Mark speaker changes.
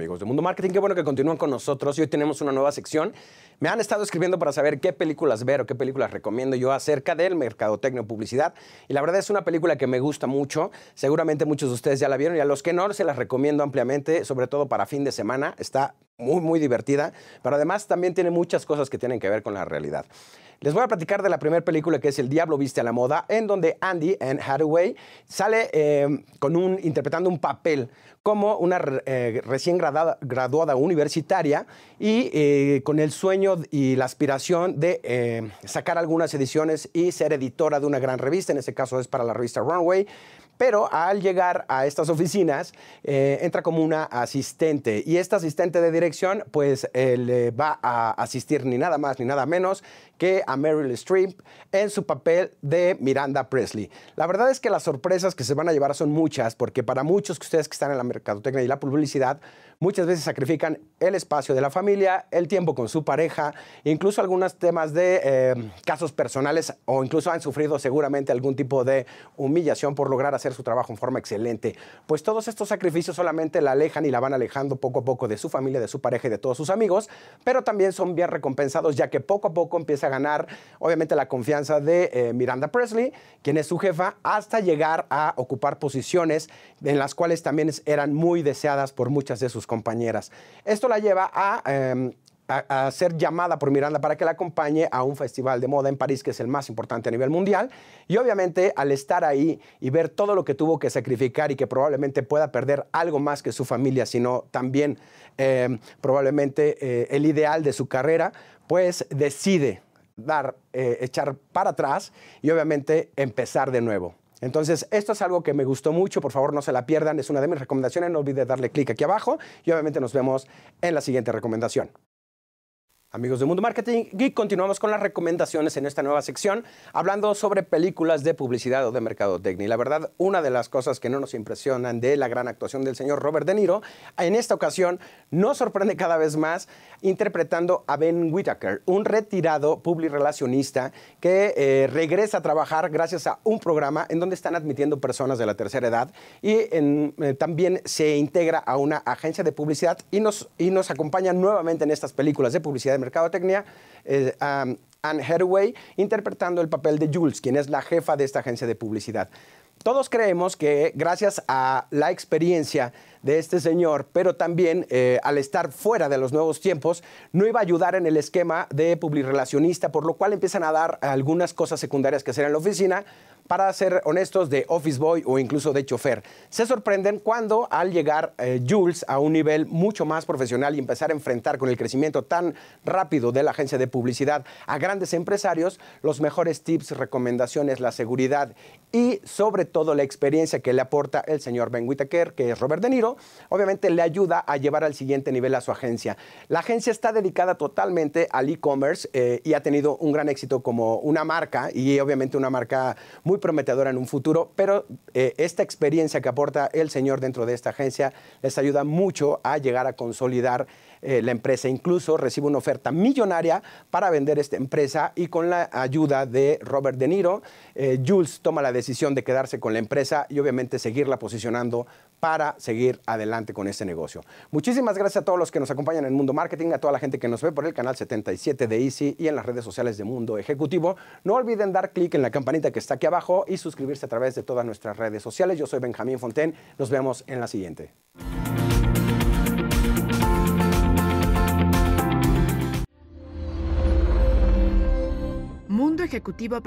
Speaker 1: amigos de Mundo Marketing. Qué bueno que continúan con nosotros. Y hoy tenemos una nueva sección me han estado escribiendo para saber qué películas ver o qué películas recomiendo yo acerca del mercadotecnia publicidad. Y la verdad es una película que me gusta mucho. Seguramente muchos de ustedes ya la vieron y a los que no se las recomiendo ampliamente, sobre todo para fin de semana. Está muy, muy divertida, pero además también tiene muchas cosas que tienen que ver con la realidad. Les voy a platicar de la primera película que es El Diablo Viste a la Moda, en donde Andy, en Hathaway, sale em, con un, interpretando un papel como una eh, recién graduada, graduada universitaria y eh, con el sueño y la aspiración de eh, sacar algunas ediciones y ser editora de una gran revista, en este caso es para la revista Runway pero al llegar a estas oficinas eh, entra como una asistente y esta asistente de dirección pues eh, le va a asistir ni nada más ni nada menos que a Meryl Streep en su papel de Miranda Presley. La verdad es que las sorpresas que se van a llevar son muchas porque para muchos que ustedes que están en la mercadotecnia y la publicidad muchas veces sacrifican el espacio de la familia, el tiempo con su pareja, incluso algunos temas de eh, casos personales o incluso han sufrido seguramente algún tipo de humillación por lograr hacer su trabajo en forma excelente, pues todos estos sacrificios solamente la alejan y la van alejando poco a poco de su familia, de su pareja y de todos sus amigos, pero también son bien recompensados ya que poco a poco empieza a ganar obviamente la confianza de eh, Miranda Presley, quien es su jefa, hasta llegar a ocupar posiciones en las cuales también eran muy deseadas por muchas de sus compañeras. Esto la lleva a... Em, a, ser llamada por Miranda para que la acompañe a un festival de moda en París, que es el más importante a nivel mundial. Y obviamente al estar ahí y ver todo lo que tuvo que sacrificar y que probablemente pueda perder algo más que su familia, sino también em, probablemente eh, el ideal de su carrera, pues decide dar, eh, echar para atrás y obviamente empezar de nuevo. Entonces, esto es algo que me gustó mucho, por favor no se la pierdan, es una de mis recomendaciones, no olvide darle clic aquí abajo y obviamente nos vemos en la siguiente recomendación. Amigos de Mundo Marketing y continuamos con las recomendaciones en esta nueva sección, hablando sobre películas de publicidad o de mercadotecnia. la verdad, una de las cosas que no nos impresionan de la gran actuación del señor Robert De Niro, en esta ocasión nos sorprende cada vez más interpretando a Ben Whitaker, un retirado publirelacionista que eh, regresa a trabajar gracias a un programa en donde están admitiendo personas de la tercera edad y eh, también se integra a una agencia de publicidad y nos, y nos acompaña nuevamente en estas películas de publicidad mercadotecnia, eh, Anne Hathaway, interpretando el papel de Jules, quien es la jefa de esta agencia de publicidad todos creemos que gracias a la experiencia de este señor, pero también eh, al estar fuera de los nuevos tiempos, no iba a ayudar en el esquema de publirelacionista, por lo cual empiezan a dar algunas cosas secundarias que hacer en la oficina para ser honestos, de office boy o incluso de chofer. Se sorprenden cuando al llegar eh, Jules a un nivel mucho más profesional y empezar a enfrentar con el crecimiento tan rápido de la agencia de publicidad a grandes empresarios, los mejores tips, recomendaciones, la seguridad y sobre toda la experiencia que le aporta el señor Ben Whittaker, que es Robert De Niro, obviamente le ayuda a llevar al siguiente nivel a su agencia. La agencia está dedicada totalmente al e-commerce eh, y ha tenido un gran éxito como una marca y obviamente una marca muy prometedora en un futuro, pero eh, esta experiencia que aporta el señor dentro de esta agencia les ayuda mucho a llegar a consolidar eh, la empresa. Incluso recibe una oferta millonaria para vender esta empresa y con la ayuda de Robert De Niro, eh, Jules toma la decisión de quedarse con la empresa y obviamente seguirla posicionando para seguir adelante con este negocio. Muchísimas gracias a todos los que nos acompañan en Mundo Marketing, a toda la gente que nos ve por el canal 77 de Easy y en las redes sociales de Mundo Ejecutivo. No olviden dar clic en la campanita que está aquí abajo y suscribirse a través de todas nuestras redes sociales. Yo soy Benjamín Fontaine Nos vemos en la siguiente. Ejecutivo